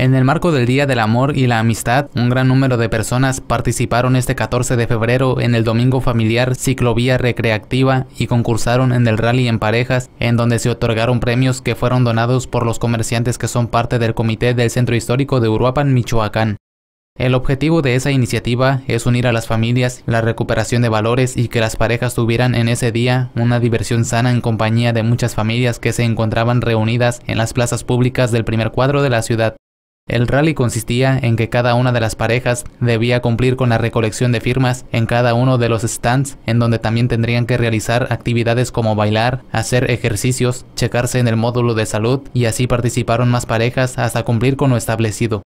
En el marco del Día del Amor y la Amistad, un gran número de personas participaron este 14 de febrero en el Domingo Familiar Ciclovía Recreativa y concursaron en el Rally en Parejas, en donde se otorgaron premios que fueron donados por los comerciantes que son parte del Comité del Centro Histórico de Uruapan, Michoacán. El objetivo de esa iniciativa es unir a las familias, la recuperación de valores y que las parejas tuvieran en ese día una diversión sana en compañía de muchas familias que se encontraban reunidas en las plazas públicas del primer cuadro de la ciudad. El rally consistía en que cada una de las parejas debía cumplir con la recolección de firmas en cada uno de los stands, en donde también tendrían que realizar actividades como bailar, hacer ejercicios, checarse en el módulo de salud y así participaron más parejas hasta cumplir con lo establecido.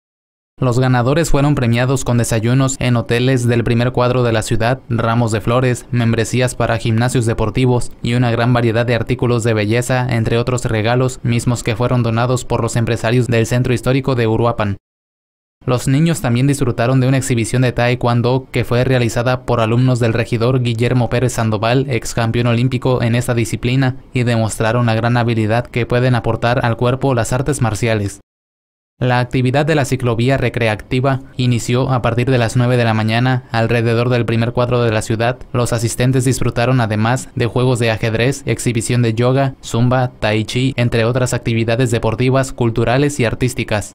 Los ganadores fueron premiados con desayunos en hoteles del primer cuadro de la ciudad, ramos de flores, membresías para gimnasios deportivos y una gran variedad de artículos de belleza, entre otros regalos, mismos que fueron donados por los empresarios del centro histórico de Uruapan. Los niños también disfrutaron de una exhibición de taekwondo que fue realizada por alumnos del regidor Guillermo Pérez Sandoval, ex campeón olímpico en esta disciplina, y demostraron la gran habilidad que pueden aportar al cuerpo las artes marciales. La actividad de la ciclovía recreativa inició a partir de las 9 de la mañana alrededor del primer cuadro de la ciudad. Los asistentes disfrutaron además de juegos de ajedrez, exhibición de yoga, zumba, tai chi, entre otras actividades deportivas, culturales y artísticas.